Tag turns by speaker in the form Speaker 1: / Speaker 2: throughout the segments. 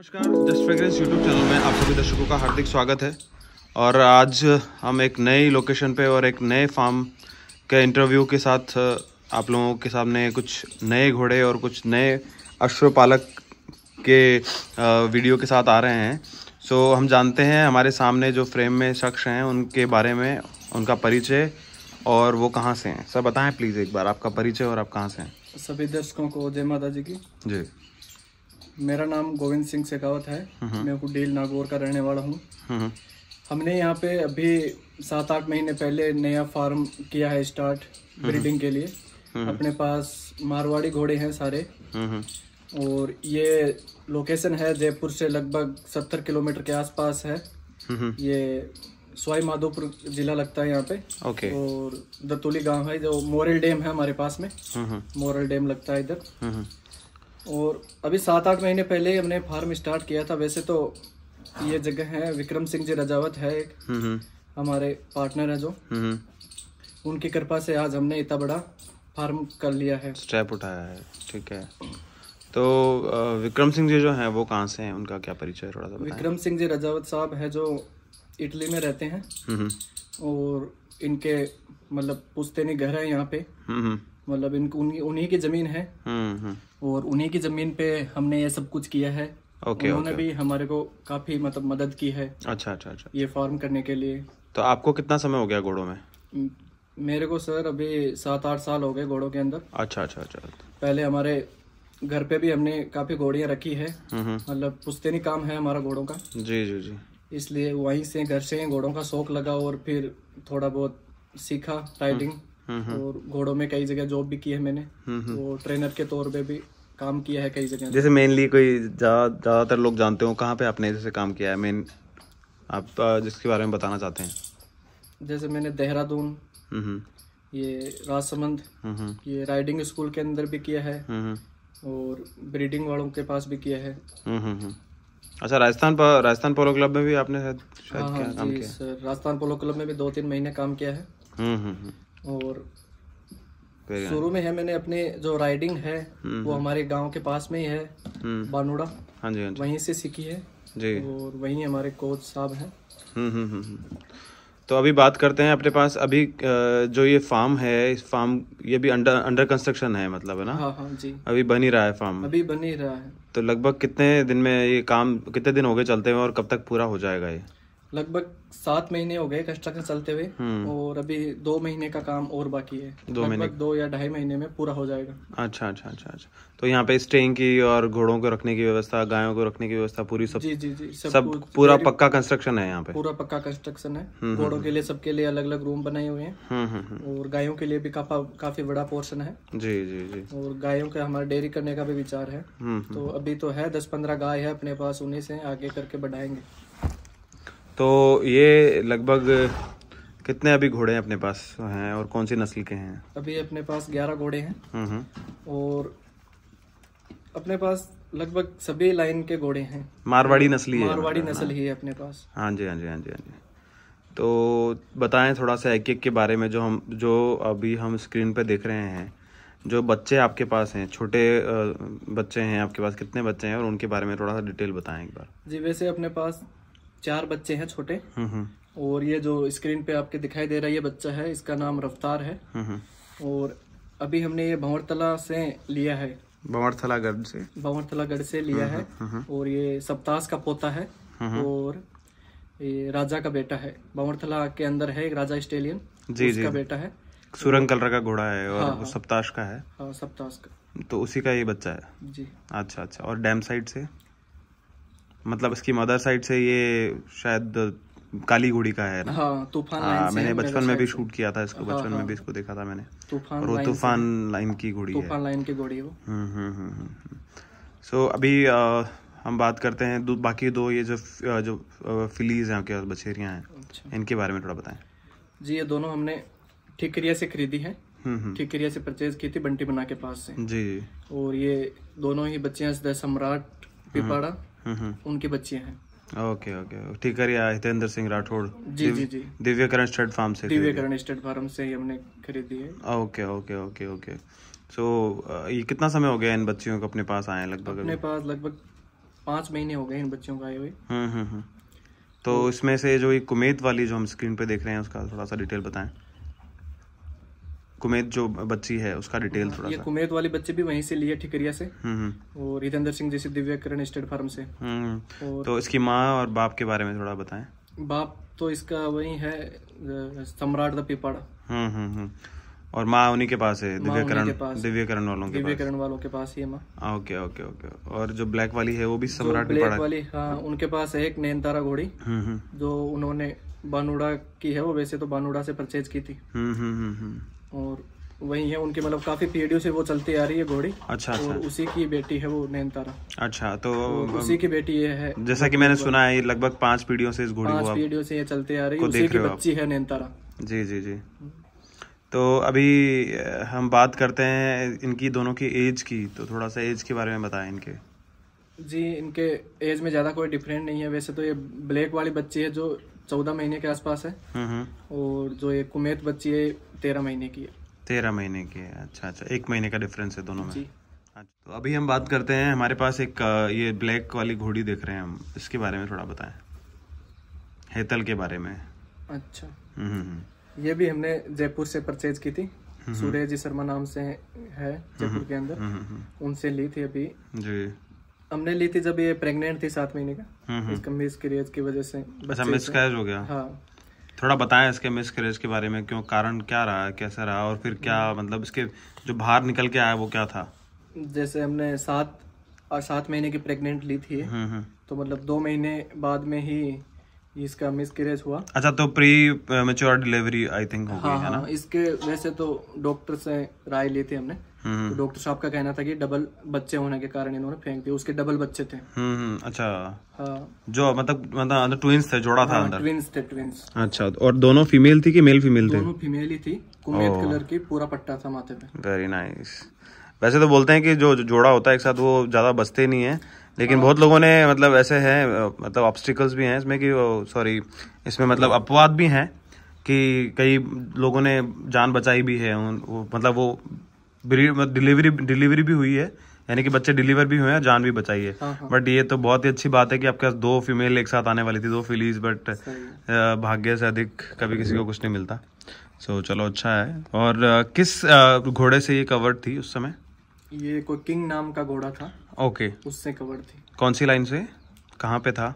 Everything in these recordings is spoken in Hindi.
Speaker 1: नमस्कार जस्ट फ्रेग्रेंस यूट्यूब चैनल में आप सभी दर्शकों का हार्दिक स्वागत है और आज हम एक नई लोकेशन पे और एक नए फार्म के इंटरव्यू के साथ आप लोगों के सामने कुछ नए घोड़े और कुछ नए अश्वपालक के वीडियो के साथ आ रहे हैं सो हम जानते हैं हमारे सामने जो फ्रेम में शख्स हैं उनके बारे में उनका परिचय और वो कहाँ से हैं सर बताएं प्लीज़ एक बार आपका परिचय और आप कहाँ से हैं
Speaker 2: सभी दर्शकों को जय माता जी की जी मेरा नाम गोविंद सिंह शेखावत है हम्म। मैं हुडेल नागौर का रहने वाला हूँ हम्म। हमने यहाँ पे अभी सात आठ महीने पहले नया फार्म किया है स्टार्ट हम्म। ब्रीडिंग के लिए अपने पास मारवाड़ी घोड़े हैं सारे और ये लोकेशन है जयपुर से लगभग सत्तर किलोमीटर के आसपास है ये स्वाई माधोपुर जिला लगता है यहाँ पे ओके और दतुली गांव है जो मोरल डैम है हमारे पास में मोरल डैम लगता है इधर और अभी सात आठ महीने पहले हमने फार्म स्टार्ट किया था वैसे तो ये जगह है विक्रम सिंह जी रजावत है एक हम्म, हम्म। हमारे पार्टनर है जो हम्म, उनकी कृपा से आज हमने इतना बड़ा फार्म कर लिया है
Speaker 1: स्टेप उठाया है ठीक है तो विक्रम सिंह जी जो हैं वो कहाँ से हैं उनका क्या परिचय थोड़ा सा विक्रम
Speaker 2: सिंह जी रजावत साहब है जो इटली में रहते हैं और इनके मतलब पुश्तैनी घर है यहाँ पे मतलब इनको उन्हीं की जमीन है
Speaker 1: हम्म, हम्म।
Speaker 2: और उन्हीं की जमीन पे हमने ये सब कुछ किया है ओके उन्होंने भी हमारे को काफी मतलब मदद की है
Speaker 1: अच्छा अच्छा अच्छा
Speaker 2: ये फार्म करने के लिए
Speaker 1: तो आपको कितना समय हो गया घोड़ों
Speaker 2: में मेरे को सर अभी सात आठ साल हो गए घोड़ों के अंदर अच्छा अच्छा अच्छा पहले हमारे घर पे भी हमने काफी घोड़िया रखी है हम्म, मतलब पुश्तैनी काम है हमारा घोड़ों का जी जी जी इसलिए वहीं से घर से घोड़ों का शौक लगा और फिर थोड़ा बहुत सीखा राइडिंग और घोड़ों में कई जगह जॉब भी की है मैंने तो ट्रेनर के तौर पे भी काम किया है कई जगह जैसे
Speaker 1: मेनली कोई ज़्यादातर लोग जानते हो कहाँ पे आपने जैसे काम किया है मेन आप जिसके बारे में बताना चाहते हैं
Speaker 2: जैसे मैंने देहरादून ये राजसमंद ये राइडिंग स्कूल के अंदर भी किया है और ब्रीडिंग वालों के पास भी किया है
Speaker 1: अच्छा राजस्थान पर राजस्थान पोलो क्लब में भी आपने शायद, शायद हाँ, हाँ, काम किया
Speaker 2: राजस्थान पोलो क्लब में भी दो तीन महीने काम किया है और शुरू में है मैंने अपने जो राइडिंग है हम्म, वो हम्म। हमारे गांव के पास में ही है हम्म। बानोड़ा हाँ जी हाँ जी वहीं से सीखी है जी और वहीं हमारे कोच साहब हैं
Speaker 1: तो अभी बात करते हैं अपने पास अभी जो ये फार्म है इस फार्म ये भी अंडर अंडर कंस्ट्रक्शन है मतलब है ना हाँ हाँ जी अभी बन ही रहा है फार्म अभी
Speaker 2: बन ही रहा है
Speaker 1: तो लगभग कितने दिन में ये काम कितने दिन हो गए चलते हैं और कब तक पूरा हो जाएगा ये
Speaker 2: लगभग सात महीने हो गए कंस्ट्रक्शन चलते हुए हम्म। और अभी दो महीने का काम और बाकी है दो महीने दो या ढाई महीने में पूरा हो जाएगा
Speaker 1: अच्छा अच्छा अच्छा अच्छा तो यहाँ पे स्टेइंग की और घोड़ों को रखने की व्यवस्था गायों को रखने की व्यवस्था पूरी सब जी जी जी सब, सब पूरा पक्का कंस्ट्रक्शन है यहाँ पे
Speaker 2: पूरा पक्का कंस्ट्रक्शन है हम्म, हम्म, घोड़ों के लिए सबके लिए अलग अलग रूम बनाए हुए
Speaker 1: हैं
Speaker 2: और गायों के लिए भी काफी बड़ा पोर्शन है
Speaker 1: जी जी जी
Speaker 2: और गायों का हमारा डेयरी करने का भी विचार है तो अभी तो है दस पंद्रह गाय है अपने पास उन्हीं से आगे करके बढ़ाएंगे
Speaker 1: तो ये लगभग कितने अभी घोड़े हैं अपने पास हैं और कौन सी नस्ल के हैं
Speaker 2: अभी अपने पास ग्यारह घोड़े हैं
Speaker 1: हम्म, हम्म।
Speaker 2: और अपने पास लगभग सभी लाइन के घोड़े हैं मारवाड़ी नस्ली है मारवाड़ी हाँ। नस्ल ही है अपने पास
Speaker 1: हाँ जी हाँ जी हाँ जी हाँ जी तो बताएं थोड़ा सा एक एक के बारे में जो हम जो अभी हम स्क्रीन पे देख रहे हैं जो बच्चे आपके पास हैं छोटे बच्चे हैं आपके पास कितने बच्चे हैं और उनके बारे में थोड़ा सा डिटेल बताएं एक बार
Speaker 2: जी वैसे अपने पास चार बच्चे हैं छोटे
Speaker 1: हम्म, हम्म।
Speaker 2: और ये जो स्क्रीन पे आपके दिखाई दे रहा है ये बच्चा है इसका नाम रफ्तार है हम्म, और अभी हमने ये भंवरतला से लिया है भंवरथलागढ़ से भंवरथलागढ़ से लिया है और ये सप्तास का पोता है और ये राजा का बेटा है भंवरथला के अंदर है एक राजा स्टेलियन
Speaker 1: जी जी बेटा है सुरंग कलर का घोड़ा है और हाँ, हाँ। सप्ताश का है हाँ, सप्ताश का तो उसी का ये बच्चा है जी अच्छा अच्छा और डैम साइड से मतलब इसकी मदर साइड से ये शायद काली घोड़ी का है ना हाँ, तूफान हाँ, मैंने बचपन में भी शूट किया था इसको हाँ, बचपन हाँ, में भी इसको देखा था मैंने
Speaker 2: तूफान और तूफान
Speaker 1: लाइन की घोड़ी है तूफान
Speaker 2: लाइन की घोड़ी हो
Speaker 1: हम्म हम्म सो हम्म, हम्म, हम्म। अभी हम बात करते हैं बाकी दो ये जो जो फिलीज हैं आपके पास हैं अच्छा। इनके बारे में थोड़ा बताएं
Speaker 2: जी ये दोनों हमने ठिकरिया से खरीदी है ठिकरिया से परचेज की थी बंटी बना के पास से जी और ये दोनों ही बच्चियां सम्राट पिपाड़ा उनके बच्चे हैं
Speaker 1: ओके ओके ठीक ठिकरिया हितेंद्र सिंह राठौड़ जी जी जी दिव्य करण स्टेट फार्म से दिव्य करण
Speaker 2: स्टेट फार्म से ही हमने खरीदी है
Speaker 1: okay okay okay okay so ये कितना समय हो गया इन बच्चियों को अपने पास आए लगभग अपने
Speaker 2: पास लगभग पाँच महीने हो गए इन बच्चियों को आए हुए
Speaker 1: हम्म हम्म तो इसमें से जो ये कुमेत वाली जो हम स्क्रीन पे देख रहे हैं उसका थोड़ा सा डिटेल बताएं कुमेद जो बच्ची है उसका डिटेल हाँ, थोड़ा ये
Speaker 2: कुमेद वाली बच्ची भी वहीं से लिए ठिकरिया से हम्म, हम्म। और रितेंद्र सिंह जैसे दिव्या किरण स्टेट फार्म से हम्म, तो
Speaker 1: इसकी माँ और बाप के बारे में थोड़ा बताए
Speaker 2: बाप तो इसका वही है सम्राट द
Speaker 1: पिपाड़ा और माँ उन्हीं के पास है दिव्य करण दिव्य करण वालों के पास
Speaker 2: वालों के पास ही है माँ
Speaker 1: ओके ओके ओके और जो ब्लैक वाली है वो भी सम्राट ब्लैक वाली
Speaker 2: हाँ उनके पास है एक नैनतारा घोड़ी जो उन्होंने बानुड़ा की है वो वैसे तो बानुड़ा से परचेज की थी
Speaker 1: हम्म हम्म हम्म
Speaker 2: और वही है उनके मतलब काफी पीढ़ियों से वो चलती आ रही है घोड़ी अच्छा और तो अच्छा। उसी की बेटी है वो नैनतारा
Speaker 1: अच्छा तो तो उसी की
Speaker 2: बेटी ये है जैसा कि मैंने सुना
Speaker 1: है लगभग पांच पीढ़ियों से इस घोड़ी पांच
Speaker 2: पीढ़ियों से ये चलते आ रही है उसी की बच्ची है नैनतारा
Speaker 1: जी जी जी तो अभी हम बात करते हैं इनकी दोनों की एज की तो थोड़ा सा एज के बारे में बताएं इनके
Speaker 2: जी इनके एज में ज़्यादा कोई डिफरेंट नहीं है वैसे तो ये ब्लैक वाली बच्ची है जो चौदह महीने के आसपास है और जो ये कुमेत बच्ची है तेरह महीने की है
Speaker 1: तेरह महीने की है अच्छा अच्छा एक महीने का डिफरेंस है दोनों में हाँ, तो अभी हम बात करते हैं हमारे पास एक ये ब्लैक वाली घोड़ी देख रहे हैं हम इसके बारे में थोड़ा बताएं हेतल के बारे में अच्छा हम्म
Speaker 2: ये भी हमने जयपुर से परचेज की थी सूर्य जी शर्मा नाम से है जयपुर के अंदर उनसे ली थी अभी जी हमने ली थी जब ये प्रेग्नेंट थी सात महीने का हम्म, हम्म। इसका मिसकरेज की वजह से अच्छा मिसकरेज हो गया हाँ
Speaker 1: थोड़ा बताएं इसके मिसकरेज के बारे में क्यों कारण क्या रहा कैसा रहा और फिर क्या हम्म। मतलब इसके जो बाहर निकल के आया वो क्या था
Speaker 2: जैसे हमने सात और सात महीने की प्रेग्नेंट ली थी तो मतलब दो महीने बाद में ही इसका मिसकरेज हुआ
Speaker 1: अच्छा तो premature delivery I think हो गई हाँ, है ना हाँ,
Speaker 2: इसके वैसे तो डॉक्टर से राय ली थी हमने हम्म। तो डॉक्टर साहब का कहना था कि डबल बच्चे होने के कारण इन्होंने फेंक दिया उसके डबल बच्चे थे
Speaker 1: हम्म, हम्म, अच्छा हाँ जो मतलब मतलब ट्विंस थे जोड़ा हाँ, था अंदर
Speaker 2: ट्विंस थे ट्विंस
Speaker 1: अच्छा और दोनों फीमेल थी कि मेल फीमेल थे दोनों
Speaker 2: फीमेल ही थी कुमेत कलर की पूरा पट्टा था माथे
Speaker 1: पे वेरी नाइस वैसे तो बोलते हैं कि जो जोड़ा होता है एक साथ वो ज्यादा बसते नहीं है लेकिन हाँ। बहुत लोगों ने मतलब ऐसे हैं मतलब ऑब्स्टिकल्स भी हैं इसमें कि सॉरी इसमें मतलब अपवाद भी हैं कि कई लोगों ने जान बचाई भी है उन, वो, मतलब वो डिलीवरी मतलब डिलीवरी भी हुई है यानी कि बच्चे डिलीवर भी हुए हैं जान भी बचाई है बट हाँ, हाँ। ये तो बहुत ही अच्छी बात है कि आपके पास दो फीमेल एक साथ आने वाली थी दो फिलीज बट भाग्य से अधिक कभी किसी को कुछ नहीं मिलता सो so, चलो अच्छा है और किस घोड़े से ये कवर्ड थी उस समय
Speaker 2: ये कोई किंग नाम का घोड़ा था ओके okay. उससे कवर्ड थी
Speaker 1: कौन सी लाइन से कहाँ पे था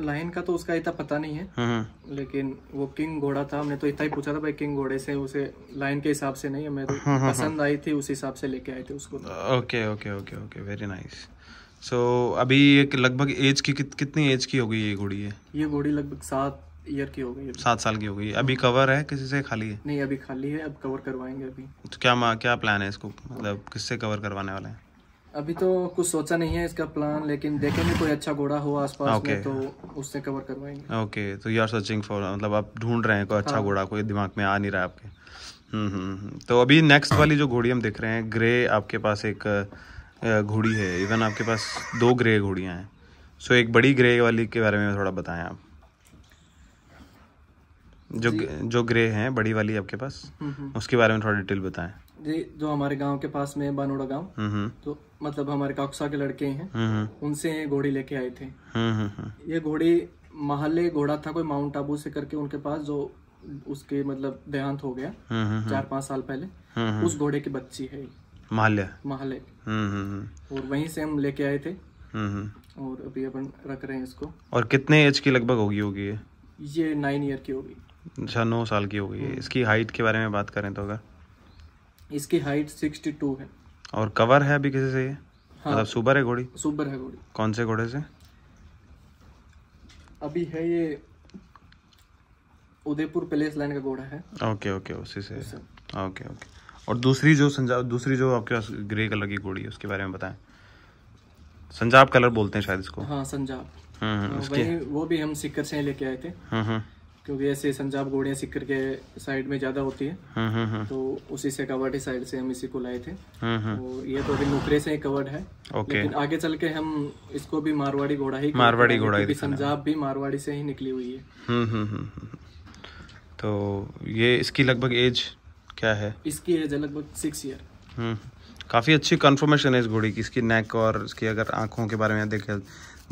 Speaker 2: लाइन का तो उसका इतना पता नहीं है हम्म, हम्म। लेकिन वो किंग घोड़ा था हमने तो इतना ही पूछा था भाई किंग घोड़े से उसे लाइन के हिसाब से नहीं हमें तो हम्म, पसंद आई थी उस हिसाब से लेके आए थे उसको
Speaker 1: okay okay okay okay very nice so अभी ये लगभग एज की कित, कितनी एज की हो गई ये घोड़ी है
Speaker 2: ये घोड़ी लगभग सात ईयर की हो गई
Speaker 1: सात साल की हो गई अभी कवर है किसी से खाली है
Speaker 2: नहीं अभी खाली है अब कवर करवाएंगे अभी
Speaker 1: तो क्या क्या प्लान है इसको मतलब किससे कवर करवाने वाले हैं
Speaker 2: अभी तो कुछ सोचा नहीं है इसका प्लान लेकिन देखेंगे कोई अच्छा घोड़ा हो आसपास okay. में तो उससे कवर करवाएंगे
Speaker 1: ओके तो यू आर सर्चिंग फॉर मतलब आप ढूंढ रहे हैं कोई अच्छा हाँ। घोड़ा हाँ. कोई दिमाग में आ नहीं रहा है आपके हम्म, हम्म, हम्म। तो अभी नेक्स्ट वाली जो घोड़ी हम देख रहे हैं ग्रे आपके पास एक घोड़ी है इवन आपके पास दो ग्रे घोड़ियाँ हैं सो एक बड़ी ग्रे वाली के बारे में थोड़ा बताएं आप जो जो ग्रे हैं बड़ी वाली आपके पास उसके बारे में थोड़ा डिटेल बताएं
Speaker 2: जो हमारे गांव के पास में बानोड़ा गांव तो मतलब हमारे काक्सा के लड़के हैं उनसे घोड़ी लेके आए थे ये घोड़ी महल्ले घोड़ा था कोई माउंट आबू से करके उनके पास जो उसके मतलब देहांत हो गया चार पाँच साल पहले उस घोड़े की बच्ची है महल्ले और वहीं से हम लेके आए थे
Speaker 1: और
Speaker 2: अभी अपन रख रहे हैं इसको
Speaker 1: और कितने एज की लगभग होगी होगी
Speaker 2: ये नाइन ईयर की होगी
Speaker 1: अच्छा नौ साल की होगी हम्म। इसकी हाइट के बारे में बात करें तो अगर
Speaker 2: इसकी हाइट सिक्सटी टू है
Speaker 1: और कवर है अभी किसी से ये
Speaker 2: हाँ, मतलब सुपर है घोड़ी सुपर है घोड़ी
Speaker 1: कौन से घोड़े से
Speaker 2: अभी है ये उदयपुर पैलेस लाइन का घोड़ा है
Speaker 1: ओके ओके उसी से ओके ओके और दूसरी जो संजाब दूसरी जो आपके पास ग्रे कलर की घोड़ी है उसके बारे में बताएं संजाब कलर बोलते हैं शायद इसको
Speaker 2: हाँ संजाब हम्म हाँ, वो भी हम सिक्कर से लेके आए थे हम्म, हम्म। क्योंकि ऐसे संजाब घोड़ियाँ सिक्कर के साइड में ज्यादा होती है हम्म, हम्म, हम्म। तो उसी से कवर्ड साइड से हम इसी को लाए थे तो ये तो अभी नुकरे से ही कवर्ड है लेकिन आगे चल के हम इसको भी मारवाड़ी घोड़ा ही मारवाड़ी घोड़ा ही संजाब भी मारवाड़ी से ही निकली हुई
Speaker 1: है तो ये इसकी लगभग एज क्या है
Speaker 2: इसकी एज है लगभग सिक्स
Speaker 1: ईयर काफ़ी अच्छी कन्फर्मेशन है इस घोड़ी की इसकी नेक और इसकी अगर आँखों के बारे में देखे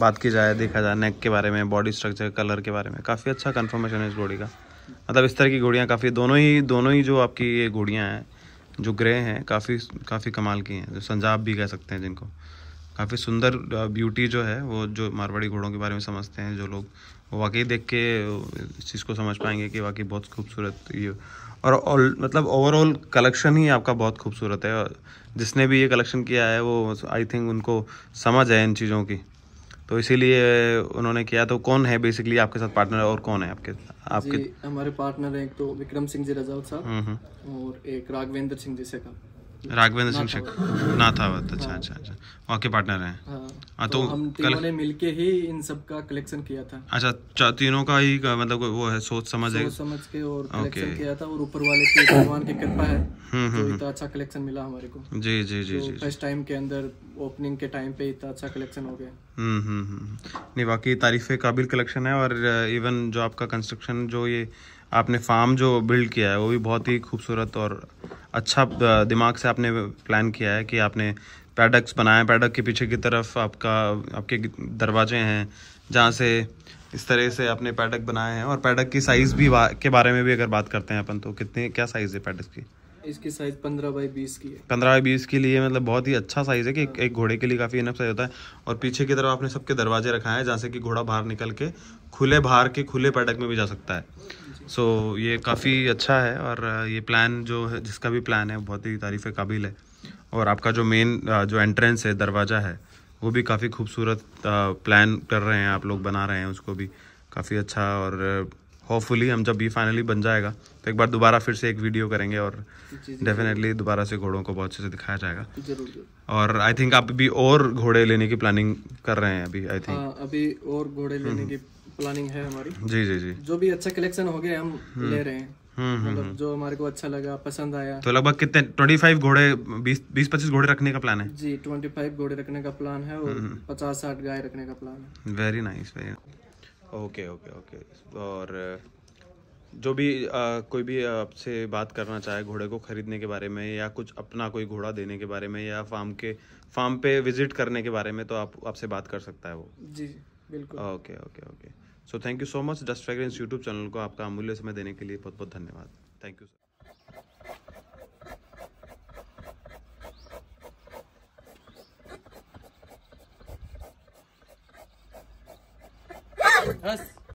Speaker 1: बात की जाए देखा जाए नेक के बारे में बॉडी स्ट्रक्चर कलर के बारे में काफ़ी अच्छा कन्फर्मेशन है इस घोड़ी का मतलब इस तरह की घोड़ियाँ काफ़ी दोनों ही दोनों ही जो आपकी ये घोड़ियाँ हैं जो ग्रे हैं काफ़ी काफ़ी कमाल की हैं जो संजाब भी कह सकते हैं जिनको काफ़ी सुंदर ब्यूटी जो है वो जो मारवाड़ी घोड़ों के बारे में समझते हैं जो लोग वाकई देख के इस चीज़ को समझ पाएंगे कि वाकई बहुत खूबसूरत ये और ऑल मतलब ओवरऑल कलेक्शन ही आपका बहुत खूबसूरत है जिसने भी ये कलेक्शन किया है वो आई थिंक उनको समझ है इन चीज़ों की तो इसीलिए उन्होंने किया तो कौन है बेसिकली आपके साथ पार्टनर और कौन है आपके
Speaker 2: आपके हमारे पार्टनर हैं एक तो विक्रम सिंह जी रजावत साहब हम्म, हम्म। और एक राघवेंद्र सिंह जी से का राघवेंद्र सिंह शेख
Speaker 1: नाथावत अच्छा हाँ। अच्छा अच्छा ओके पार्टनर हैं हाँ।, हाँ, तो, तो हम कल... ने
Speaker 2: मिलके ही इन सब का कलेक्शन किया था
Speaker 1: अच्छा तीनों का ही का, मतलब वो है सोच समझ सोच समझ के और कलेक्शन
Speaker 2: किया था और ऊपर वाले की भगवान की कृपा है
Speaker 1: हम्म, तो हम्म,
Speaker 2: हम्म। अच्छा कलेक्शन मिला हमारे को जी जी जी तो जी फर्स्ट टाइम के अंदर ओपनिंग के टाइम पे इतना अच्छा कलेक्शन हो गया
Speaker 1: हम्म हम्म नहीं बाकी तारीफ काबिल कलेक्शन है और इवन uh, जो आपका कंस्ट्रक्शन जो ये आपने फार्म जो बिल्ड किया है वो भी बहुत ही खूबसूरत और अच्छा दिमाग से आपने प्लान किया है कि आपने पैडक्स बनाए पैडक के पीछे की तरफ आपका आपके दरवाजे हैं जहाँ से इस तरह से आपने पैडक बनाए हैं और पैडक की साइज़ भी के बारे में भी अगर बात करते हैं अपन तो कितने क्या साइज़ है पैडक की
Speaker 2: इसकी साइज पंद्रह बाई बीस की है
Speaker 1: पंद्रह बाई बीस के लिए मतलब बहुत ही अच्छा साइज है कि एक, एक घोड़े के लिए काफी इनफ साइज होता है और पीछे की तरफ आपने सबके दरवाजे रखा है जहाँ से कि घोड़ा बाहर निकल के खुले बाहर के खुले पैडक में भी जा सकता है सो so, ये काफ़ी अच्छा है और ये प्लान जो है जिसका भी प्लान है बहुत ही तारीफ़ काबिल है और आपका जो मेन जो एंट्रेंस है दरवाज़ा है वो भी काफ़ी खूबसूरत प्लान कर रहे हैं आप लोग बना रहे हैं उसको भी काफ़ी अच्छा और होपफुली हम जब भी फाइनली बन जाएगा तो एक बार दोबारा फिर से एक वीडियो करेंगे और
Speaker 2: डेफिनेटली
Speaker 1: दोबारा से घोड़ों को बहुत अच्छे से दिखाया जाएगा जरूर और आई थिंक आप भी और घोड़े लेने की प्लानिंग कर रहे हैं अभी आई थिंक हाँ,
Speaker 2: अभी और घोड़े लेने हम्म। की प्लानिंग है हमारी
Speaker 1: जी जी जी जो
Speaker 2: भी अच्छा कलेक्शन हो गया हम हम्म। ले रहे हैं हम्म, हम्म, मतलब जो हमारे को अच्छा लगा पसंद आया
Speaker 1: तो लगभग कितने ट्वेंटी फाइव घोड़े बीस पच्चीस घोड़े रखने का प्लान है
Speaker 2: जी ट्वेंटी फाइव घोड़े रखने का प्लान है और पचास साठ गाय रखने का प्लान
Speaker 1: है very nice very okay okay okay और जो भी आ, कोई भी आपसे बात करना चाहे घोड़े को खरीदने के बारे में या कुछ अपना कोई घोड़ा देने के बारे में या फार्म के फार्म पे विजिट करने के बारे में तो आप आपसे बात कर सकता है वो
Speaker 2: जी बिल्कुल
Speaker 1: okay okay okay so thank you so much dust fragrance YouTube channel को आपका अमूल्य समय देने के लिए बहुत बहुत धन्यवाद थैंक यू सर
Speaker 2: Yes.